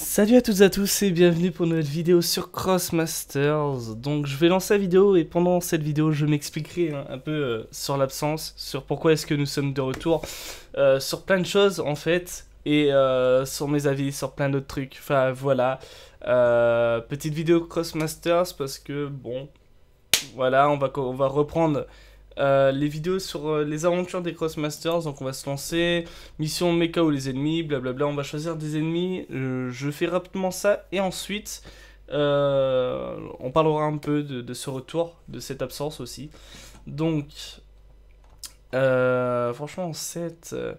Salut à toutes et à tous et bienvenue pour notre vidéo sur Crossmasters. Donc je vais lancer la vidéo et pendant cette vidéo je m'expliquerai un peu euh, sur l'absence, sur pourquoi est-ce que nous sommes de retour, euh, sur plein de choses en fait et euh, sur mes avis, sur plein d'autres trucs. Enfin voilà. Euh, petite vidéo Crossmasters parce que bon, voilà, on va, on va reprendre euh, les vidéos sur les aventures des Crossmasters Donc on va se lancer, mission mecha ou les ennemis, blablabla. On va choisir des ennemis. je fais rapidement ça et ensuite. on parlera un peu de, ce retour, de cette absence aussi. Donc, franchement, cette Cette...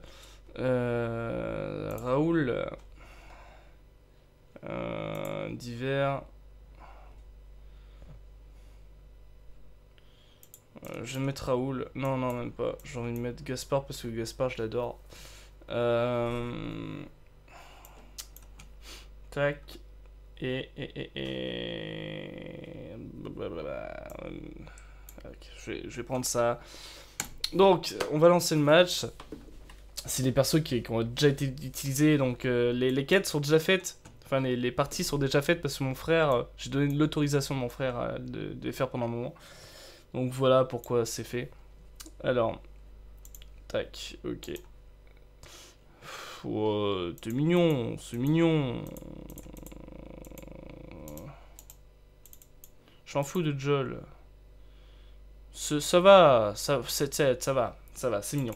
Euh, Raoul. Euh, divers. Euh, je vais mettre Raoul. Non, non, même pas. J'ai envie de mettre Gaspard parce que Gaspard, je l'adore. Euh, tac. Et. et, et, et... je vais prendre ça. Donc, on va lancer le match c'est des persos qui, ont déjà été utilisés, donc euh, les, quêtes sont déjà faites, enfin les, parties sont déjà faites parce que mon frère, euh, j'ai donné l'autorisation de mon frère euh, de, les faire pendant un moment. Donc voilà pourquoi c'est fait. Alors, tac, ok. Oh, t'es mignon, c'est mignon. J'en fous de Joel. Ça, ça va, ça, ça va, ça va, c'est mignon.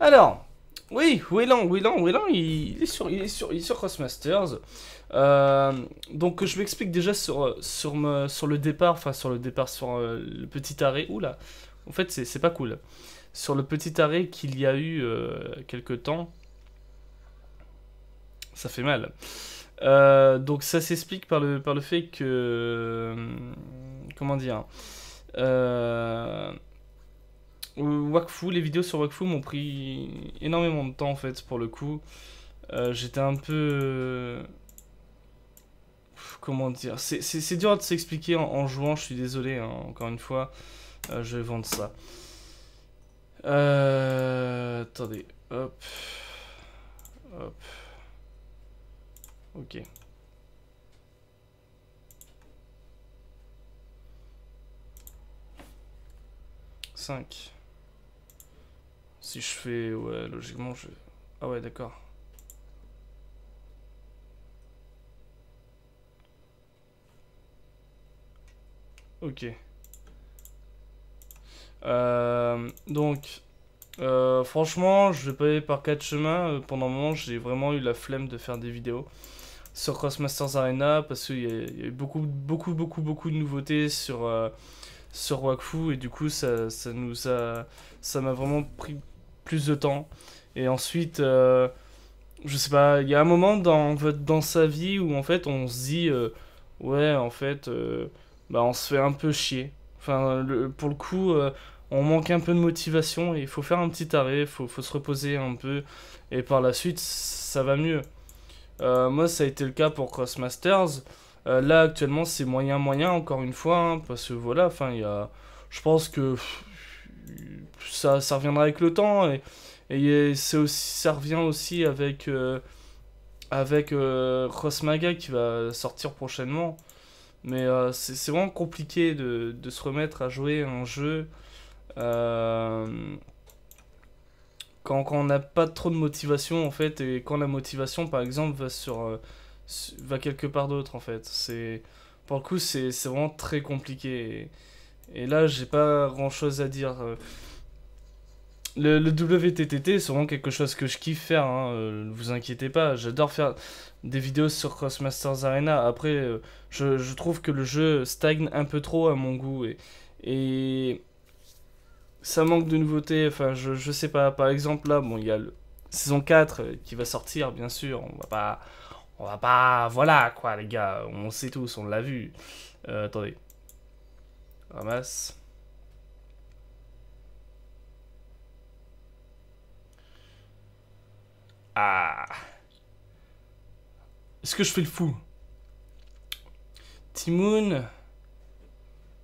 Alors, oui, Willan, Willan, Willan, il, est sur, il est sur, sur Crossmasters. Euh, donc je m'explique déjà sur, sur, me, sur le départ, enfin sur le départ, sur euh, le petit arrêt. Oula, en fait c'est pas cool. Sur le petit arrêt qu'il y a eu euh, quelque temps, ça fait mal. donc ça s'explique par le, par le fait que... Comment dire Wakfu, les vidéos sur Wakfu m'ont pris énormément de temps en fait pour le coup. Euh, j'étais un peu... Euh, comment dire C'est dur de s'expliquer en, jouant, je suis désolé, hein, encore une fois. Euh, je vais vendre ça. attendez, hop. Hop. Ok. 5. Si je fais, ouais, logiquement, je... Ah ouais, d'accord. Ok. Euh, donc, euh, franchement, je vais pas aller par quatre chemins. Euh, pendant un moment, j'ai vraiment eu la flemme de faire des vidéos sur Crossmasters Arena parce qu'il y, a eu beaucoup, beaucoup, beaucoup, beaucoup de nouveautés sur, sur Wakfu et du coup, ça, ça nous a, ça m'a vraiment pris plus de temps. Et ensuite, euh, je sais pas, il y un moment dans, votre dans sa vie où en fait on se dit, euh, ouais, en fait, euh, bah, on se fait un peu chier. Enfin, pour le coup, on manque un peu de motivation et il faut faire un petit arrêt, faut, se reposer un peu. Et par la suite, ça va mieux. moi, ça a été le cas pour Crossmasters. là, actuellement, c'est moyen-moyen, encore une fois, hein, parce que voilà, enfin, il y Je pense que ça, ça reviendra avec le temps et, c'est aussi, ça revient aussi avec, euh, avec euh, qui va sortir prochainement. Mais euh, c'est vraiment compliqué de, se remettre à jouer un jeu quand, quand on n'a pas trop de motivation en fait et quand la motivation par exemple va sur va quelque part d'autre en fait. C'est pour le coup c'est vraiment très compliqué. Et là, j'ai pas grand chose à dire. Euh. Le, WTTT, c'est vraiment quelque chose que je kiffe faire, hein, euh, ne vous inquiétez pas. J'adore faire des vidéos sur Crossmasters Arena. Après, euh, je, trouve que le jeu stagne un peu trop à mon goût. Et, et ça manque de nouveautés. Enfin, je, je sais pas. Par exemple, là, bon, il y a le saison 4 qui va sortir, bien sûr. On va pas. On va pas. Voilà, quoi, les gars. On sait tous, on l'a vu. attendez. Ramasse. Ah. Est-ce que je fais le fou Timoun.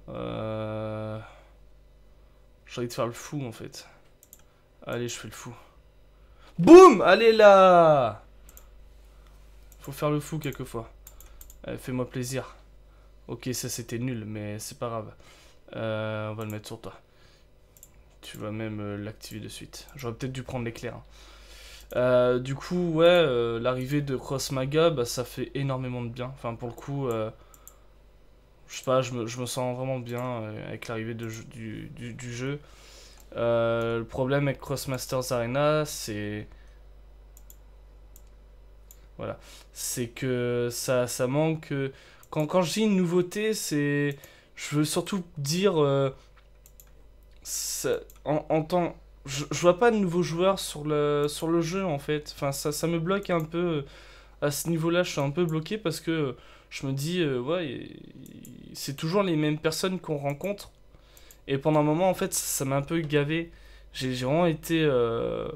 Euh... J'ai envie de faire le fou en fait. Allez, je fais le fou. Boum Allez là Faut faire le fou quelquefois. Allez, fais-moi plaisir. Ok, ça c'était nul, mais c'est pas grave. Euh, on va le mettre sur toi. Tu vas même euh, l'activer de suite. J'aurais peut-être dû prendre l'éclair. Hein. Euh, du coup, ouais, l'arrivée de Cross Maga, bah, ça fait énormément de bien. Enfin, pour le coup, je sais pas, je me, sens vraiment bien avec l'arrivée du, du, du, jeu. le problème avec Cross Masters Arena, c'est... Voilà. C'est que ça, ça manque... Quand, quand je dis une nouveauté, c'est. Je veux surtout dire. Euh, en, en Je, vois pas de nouveaux joueurs sur le, sur le jeu, en fait. Enfin, ça, ça me bloque un peu. À ce niveau-là, je suis un peu bloqué parce que je me dis, euh, ouais, c'est toujours les mêmes personnes qu'on rencontre. Et pendant un moment, en fait, ça m'a un peu gavé. J'ai vraiment été euh,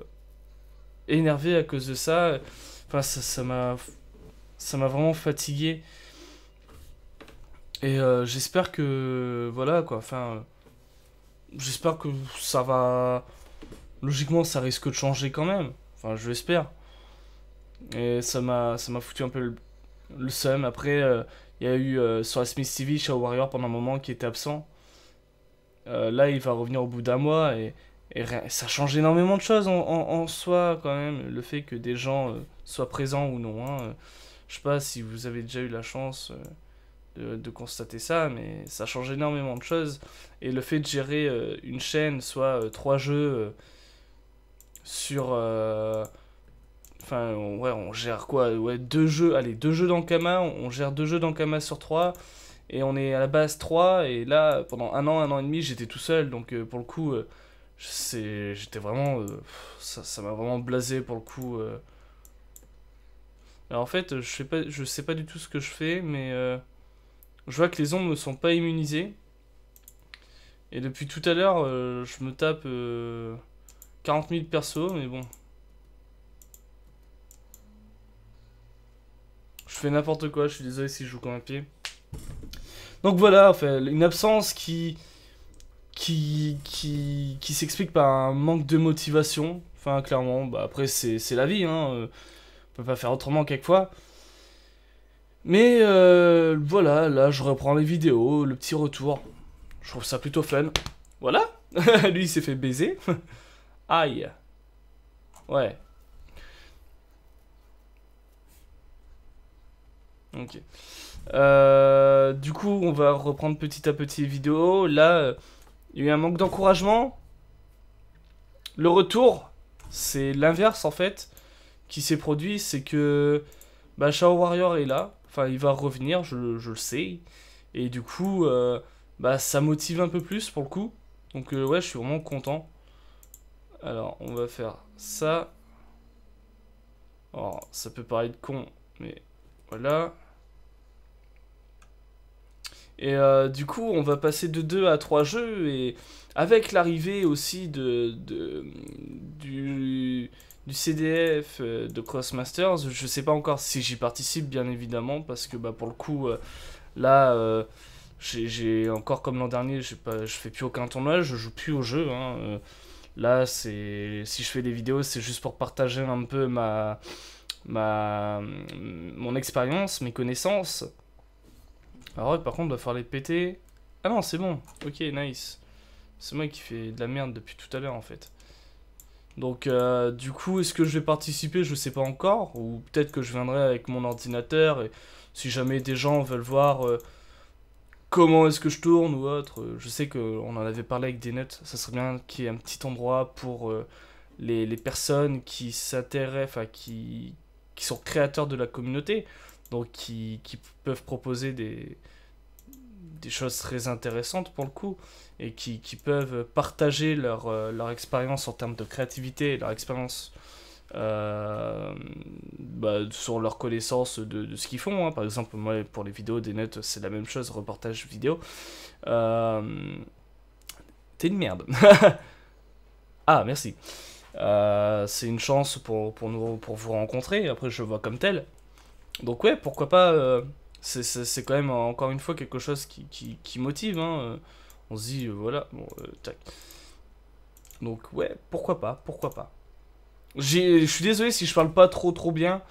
énervé à cause de ça. Enfin, ça m'a ça m'a vraiment fatigué. Et euh, j'espère que. Voilà quoi. Enfin. Euh, j'espère que ça va. Logiquement, ça risque de changer quand même. Enfin, je l'espère. Et ça m'a foutu un peu le, seum. Après, euh, il y a eu sur la Smith TV, Shadow Warrior pendant un moment qui était absent. là, il va revenir au bout d'un mois et, ça change énormément de choses en, soi quand même. Le fait que des gens soient présents ou non. Hein. je sais pas si vous avez déjà eu la chance de, constater ça, mais ça change énormément de choses. Et le fait de gérer euh, une chaîne, soit euh, trois jeux euh, sur... Enfin, ouais, on gère quoi ouais, Deux jeux, allez, deux jeux dans Kama, on, gère deux jeux dans Kama sur trois, et on est à la base 3, et là, pendant un an, un an et demi, j'étais tout seul, donc pour le coup, j'étais vraiment... ça m'a vraiment blasé pour le coup. Alors en fait, je sais pas, je sais pas du tout ce que je fais, mais je vois que les ombres ne sont pas immunisées. Et depuis tout à l'heure, euh, je me tape 40 euh, 000 persos, mais bon. Je fais n'importe quoi, je suis désolé si je joue comme un pied. Donc voilà, enfin, une absence qui, qui, qui, qui s'explique par un manque de motivation. Enfin, clairement, bah, après, c'est la vie, hein. Euh, on peut pas faire autrement quelquefois. Mais euh, voilà, là je reprends les vidéos, le petit retour. Je trouve ça plutôt fun. Voilà Lui il s'est fait baiser. Aïe. Ouais. Ok. Euh, du coup, on va reprendre petit à petit les vidéos. Là, euh, il y a eu un manque d'encouragement. Le retour, c'est l'inverse en fait qui s'est produit, c'est que bah, Warrior est là. Enfin, il va revenir, je, le sais. Et du coup, euh, bah, ça motive un peu plus pour le coup. Donc euh, ouais, je suis vraiment content. Alors, on va faire ça. Alors, ça peut paraître con, mais voilà. Et euh, du coup, on va passer de 2 à 3 jeux. Et avec l'arrivée aussi de, de, du du CDF euh, de Crossmasters. Je sais pas encore si j'y participe, bien évidemment, parce que bah, pour le coup, euh, là, euh, j'ai encore comme l'an dernier, pas, je fais plus aucun tournoi, je joue plus au jeu. Hein, là, c'est si je fais des vidéos, c'est juste pour partager un peu ma, ma mon expérience, mes connaissances. Alors, ah par contre, doit faire les péter. Ah non, c'est bon. Ok, nice. C'est moi qui fais de la merde depuis tout à l'heure en fait. Donc euh, du coup, est-ce que je vais participer Je ne sais pas encore. Ou peut-être que je viendrai avec mon ordinateur et si jamais des gens veulent voir euh, comment est-ce que je tourne ou autre, euh, je sais qu'on en avait parlé avec des ça serait bien qu'il y ait un petit endroit pour les, personnes qui s'intéressent, enfin qui, qui sont créateurs de la communauté, donc qui peuvent proposer des, des choses très intéressantes pour le coup, et qui, peuvent partager leur, euh, leur expérience en termes de créativité, leur expérience euh, bah, sur leur connaissance de, ce qu'ils font. Hein. Par exemple, moi, pour les vidéos, des notes, c'est la même chose, reportage vidéo. Euh, t'es une merde. ah, merci. c'est une chance pour, pour, nous, pour vous rencontrer. Après, je vois comme tel. Donc, ouais, pourquoi pas c'est quand même encore une fois quelque chose qui, motive. Hein. Euh, on se dit, euh, voilà, bon, euh, tac. Donc ouais, pourquoi pas, pourquoi pas. Je suis désolé si je parle pas trop trop bien.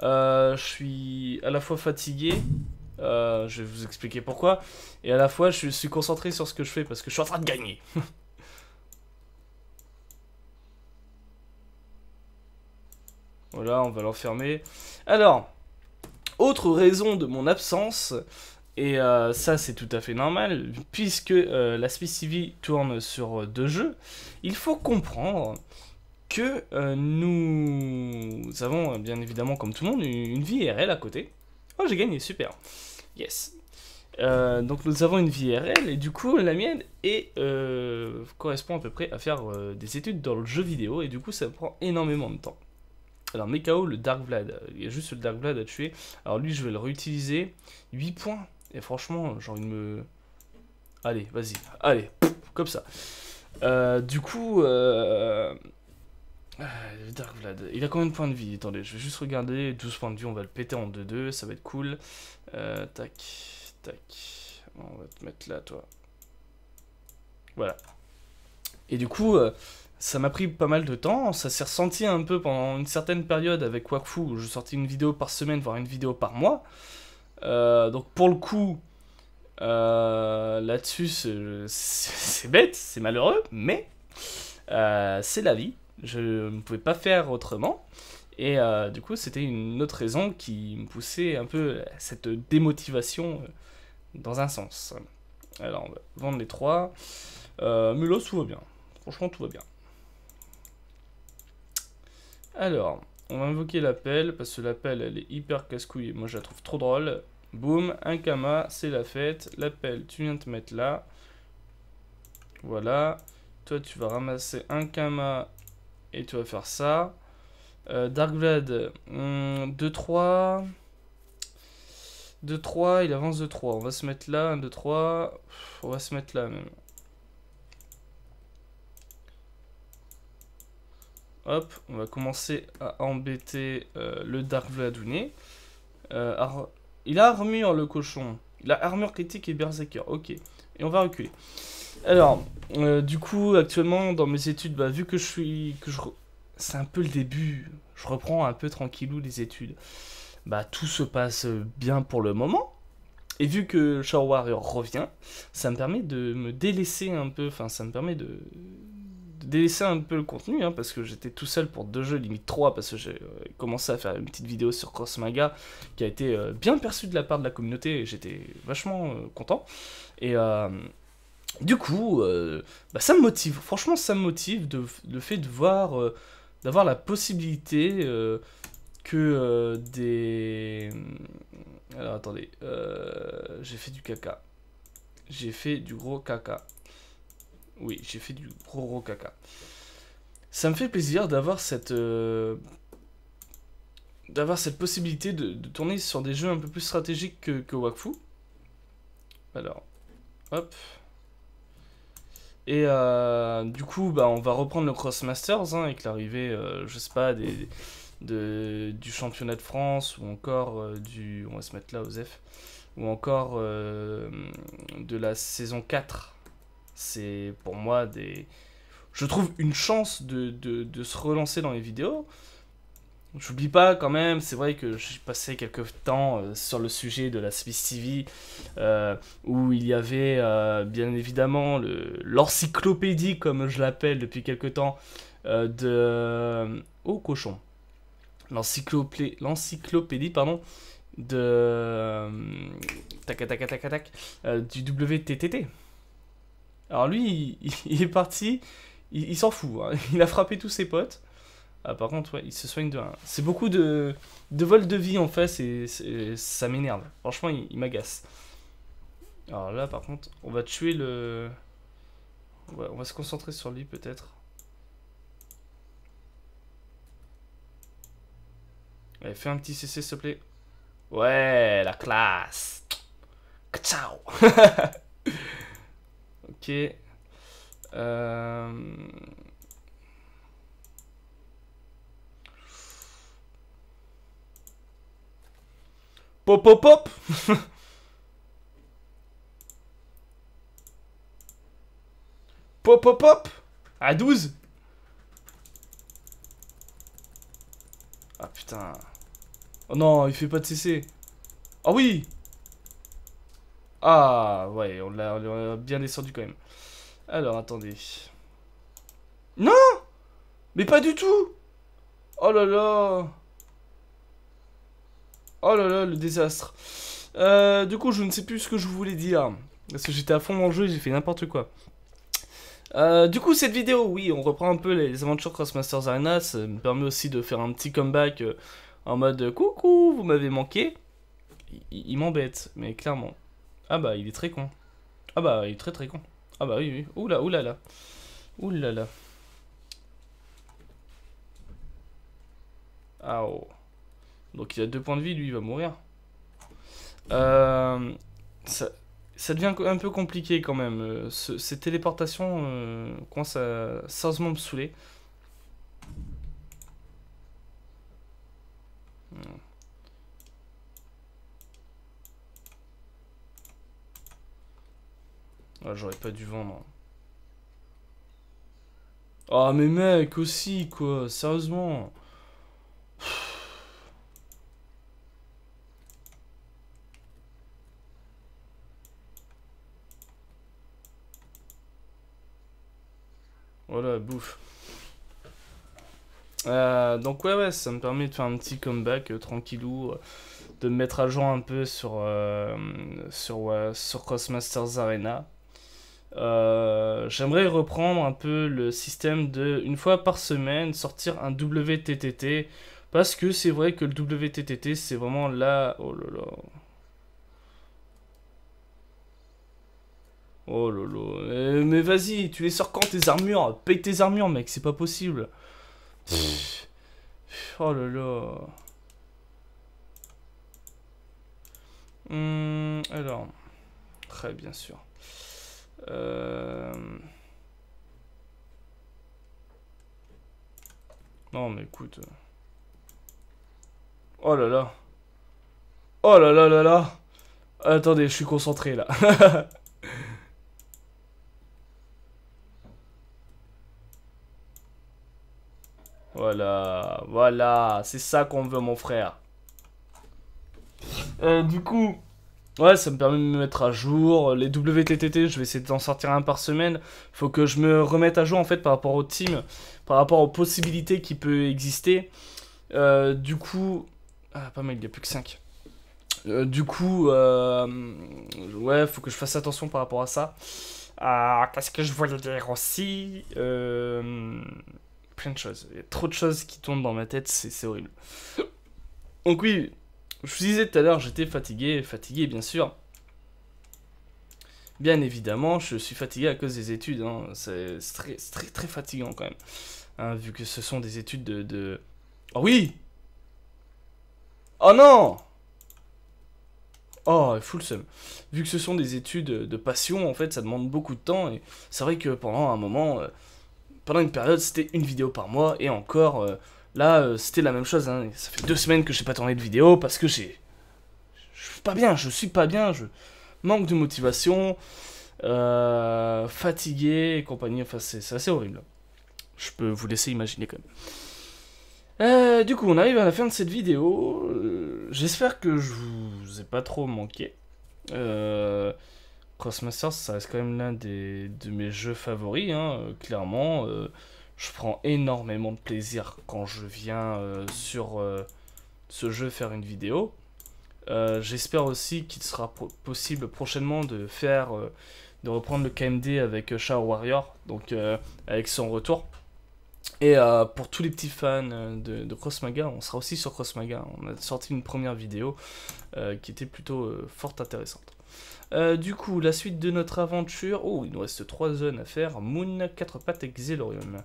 je suis à la fois fatigué, je vais vous expliquer pourquoi, et à la fois je suis concentré sur ce que je fais parce que je suis en train de gagner. voilà, on va l'enfermer. Alors, autre raison de mon absence, et euh, ça c'est tout à fait normal, puisque euh, la Space TV tourne sur deux jeux, il faut comprendre que euh, nous avons bien évidemment comme tout le monde une, vie RL à côté. Oh j'ai gagné, super. Yes. donc nous avons une vie RL et du coup la mienne est, correspond à peu près à faire des études dans le jeu vidéo et du coup ça prend énormément de temps. Alors Mekao, le Dark Vlad. Il y a juste le Dark Vlad à tuer. Alors lui, je vais le réutiliser. 8 points. Et franchement, j'ai envie de me... Allez, vas-y. Allez, comme ça. Euh, du coup... Euh, euh, le Dark Vlad, il a combien de points de vie Attendez, je vais juste regarder. 12 points de vie, on va le péter en 2-2, ça va être cool. tac, tac. On va te mettre là, toi. Voilà. Et du coup, ça m'a pris pas mal de temps, ça s'est ressenti un peu pendant une certaine période avec Wakfu, où je sortais une vidéo par semaine, voire une vidéo par mois. Euh, donc pour le coup, euh, là-dessus, c'est bête, c'est malheureux, mais euh, c'est la vie. Je ne pouvais pas faire autrement. Et du coup, c'était une autre raison qui me poussait un peu à cette démotivation dans un sens. Alors, on va vendre les trois. Euh, tout va bien. Franchement, tout va bien. Alors, on va invoquer l'appel, parce que l'appel, elle est hyper casse-couille, moi je la trouve trop drôle. Boum, un kama, c'est la fête. L'appel, tu viens te mettre là. Voilà. Toi, tu vas ramasser un kama et tu vas faire ça. Euh, Dark Vlad, 2-3. Hmm, 2-3, il avance 2-3. On va se mettre là, 1, 2, 3. On va se mettre là même. Hop, on va commencer à embêter euh, le Dark euh, Il a armure, le cochon. Il a armure critique et berserker. Ok, et on va reculer. Alors, euh, du coup, actuellement, dans mes études, bah, vu que je suis... que je C'est un peu le début. Je reprends un peu tranquillou les études. Bah, tout se passe bien pour le moment. Et vu que Shadow Warrior revient, ça me permet de me délaisser un peu, enfin ça me permet de, Délaisser un peu le contenu, hein, parce que j'étais tout seul pour deux jeux, limite trois, parce que j'ai euh, commencé à faire une petite vidéo sur Cross Maga, qui a été euh, bien perçue de la part de la communauté, et j'étais vachement euh, content. Et du coup, bah, ça me motive, franchement ça me motive, le fait de voir, d'avoir la possibilité que des... Alors attendez, j'ai fait du caca. J'ai fait du gros caca. Oui, j'ai fait du gros gros caca. Ça me fait plaisir d'avoir cette... Euh, d'avoir cette possibilité de, tourner sur des jeux un peu plus stratégiques que, Wakfu. Alors, hop. Et euh, du coup, bah, on va reprendre le Crossmasters hein, avec l'arrivée, euh, je sais pas, des, du championnat de France ou encore du. On va se mettre là, Osef. Ou encore de la saison 4 c'est pour moi des. Je trouve une chance de, de, se relancer dans les vidéos. J'oublie pas quand même, c'est vrai que j'ai passé quelques temps euh, sur le sujet de la Space TV, euh, où il y avait euh, bien évidemment l'encyclopédie, comme je l'appelle depuis quelques temps, de. Oh cochon L'encyclopédie, pardon, de. tac, tac, tac, tac, tac, du WTTT. Alors lui, il, est parti, il, s'en fout. Hein. Il a frappé tous ses potes. Ah, par contre, ouais, il se soigne de C'est beaucoup de, de vol de vie en fait, et, ça m'énerve. Franchement, il, m'agace. Alors là, par contre, on va tuer le. on va se concentrer sur lui peut-être. Allez, fais un petit CC s'il te plaît. Ouais, la classe. Ciao. Ok. Euh, pop, pop, pop Pop, pop, À 12 Ah putain. Oh non, il fait pas de CC. Ah oh, oui ah, ouais, on l'a bien descendu quand même. Alors, attendez. Non Mais pas du tout Oh là là Oh là là, le désastre. Euh, du coup, je ne sais plus ce que je voulais dire. Parce que j'étais à fond dans le jeu, j'ai fait n'importe quoi. Euh, du coup, cette vidéo, oui, on reprend un peu les aventures Crossmasters Arena. Ça me permet aussi de faire un petit comeback euh, en mode coucou, vous m'avez manqué. il m'embête, mais clairement. Ah bah, il est très con. Ah bah, il est très très con. Ah bah oui, oui. Oula, oula là. Oula là. Ah oh. Donc il a deux points de vie, lui, il va mourir. Euh, ça, ça, devient un peu compliqué quand même. Euh, ces téléportations euh, ça à sérieusement me saouler. Ah, j'aurais pas dû vendre. Hein. Ah, mais mec, aussi, quoi. Sérieusement. Voilà, oh bouffe. Euh, donc ouais, ouais, ça me permet de faire un petit comeback euh, tranquillou, euh, de me mettre à jour un peu sur, sur, sur Crossmasters Arena. Euh, j'aimerais reprendre un peu le système de une fois par semaine sortir un WTTT parce que c'est vrai que le WTTT c'est vraiment là oh là Oh là eh, mais vas-y tu les sors quand tes armures paye tes armures mec c'est pas possible oh là hmm, alors très bien sûr euh, non, mais écoute. Oh là là. Oh là là là là. Attendez, je suis concentré là. voilà, voilà, c'est ça qu'on veut mon frère. Euh, du coup, Ouais, ça me permet de me mettre à jour. Les WTTT, je vais essayer d'en sortir un par semaine. Faut que je me remette à jour en fait par rapport au team, par rapport aux possibilités qui peuvent exister. Euh, du coup, ah, pas mal, il y a plus que 5. Euh, du coup, euh, ouais, faut que je fasse attention par rapport à ça. Ah, Qu'est-ce que je voulais dire aussi Plein de choses. Il y a trop de choses qui tournent dans ma tête, c'est horrible. Donc oui, je vous disais tout à l'heure, j'étais fatigué, fatigué bien sûr. Bien évidemment, je suis fatigué à cause des études. Hein. C'est très, très, très fatigant quand même. Hein, vu que ce sont des études de... Oh oui Oh non Oh, full seum. Vu que ce sont des études de passion, en fait, ça demande beaucoup de temps. Et c'est vrai que pendant un moment, euh, pendant une période, c'était une vidéo par mois. Et encore, euh, Là, euh, c'était la même chose. Hein. Ça fait deux semaines que je j'ai pas tourné de vidéo parce que j'ai. Je suis pas bien, je suis pas bien, je. Manque de motivation, euh, fatigué et compagnie. Enfin, c'est assez horrible. Je peux vous laisser imaginer quand même. Euh, du coup, on arrive à la fin de cette vidéo. J'espère que je vous ai pas trop manqué. Crossmasters, ça reste quand même l'un de mes jeux favoris, hein, clairement je prends énormément de plaisir quand je viens euh, sur euh, ce jeu faire une vidéo. Euh, j'espère aussi qu'il sera possible prochainement de faire, de reprendre le KMD avec Shadow Warrior, donc avec son retour. Et pour tous les petits fans de, de Crossmaga, on sera aussi sur Crossmaga. On a sorti une première vidéo qui était plutôt fort intéressante. Euh, du coup, la suite de notre aventure... Oh, il nous reste 3 zones à faire. Moon, 4 pattes et bah,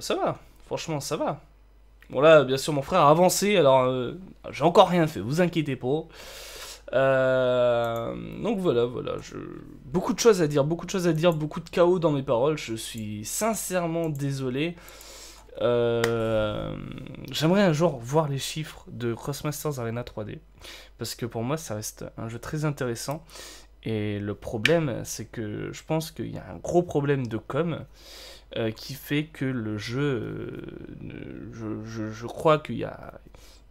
ça va. Franchement, ça va. Bon là, bien sûr, mon frère a avancé. Alors, euh, j'ai encore rien fait. Vous inquiétez pas. Euh, donc voilà, voilà. Je... Beaucoup de choses à dire, beaucoup de choses à dire, beaucoup de chaos dans mes paroles. Je suis sincèrement désolé. Euh, j'aimerais un jour voir les chiffres de Crossmasters Arena 3D parce que pour moi ça reste un jeu très intéressant et le problème c'est que je pense qu'il y a un gros problème de com euh, qui fait que le jeu euh, je, crois qu'il y, a,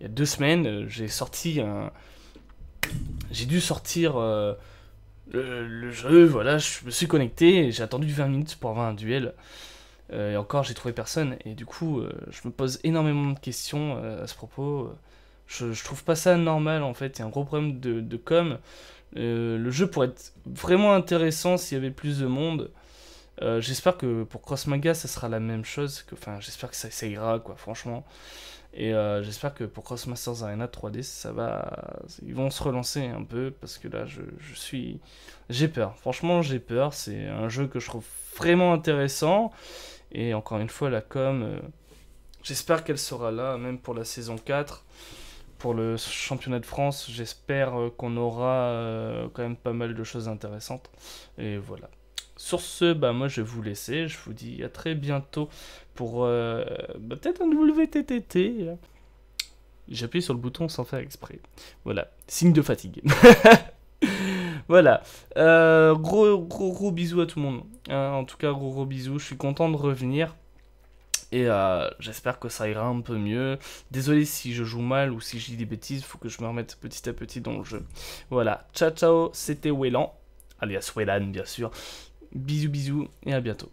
deux semaines j'ai sorti un j'ai dû sortir le, le, jeu voilà je me suis connecté j'ai attendu 20 minutes pour avoir un duel euh, et encore, j'ai trouvé personne. Et du coup, euh, je me pose énormément de questions euh, à ce propos. Je, je, trouve pas ça normal en fait. a un gros problème de, com. le jeu pourrait être vraiment intéressant s'il y avait plus de monde. j'espère que pour Cross ça sera la même chose. Enfin, j'espère que ça, essayera quoi, franchement. Et j'espère que pour Cross Masters Arena 3D, ça va. Ils vont se relancer un peu parce que là, je, je suis. J'ai peur. Franchement, j'ai peur. C'est un jeu que je trouve vraiment intéressant. Et encore une fois, la com, euh, j'espère qu'elle sera là, même pour la saison 4. Pour le championnat de France, j'espère euh, qu'on aura euh, quand même pas mal de choses intéressantes. Et voilà. Sur ce, bah, moi je vais vous laisser. Je vous dis à très bientôt pour bah, peut-être un WTTT. J'appuie sur le bouton sans faire exprès. Voilà, signe de fatigue. voilà. gros, gros, gros bisous à tout le monde. Hein, en tout cas, gros gros bisous. Je suis content de revenir. Et euh, j'espère que ça ira un peu mieux. Désolé si je joue mal ou si je dis des bêtises, faut que je me remette petit à petit dans le jeu. Voilà, ciao ciao, c'était Wélan, alias Wélan, bien sûr. Bisous bisous et à bientôt.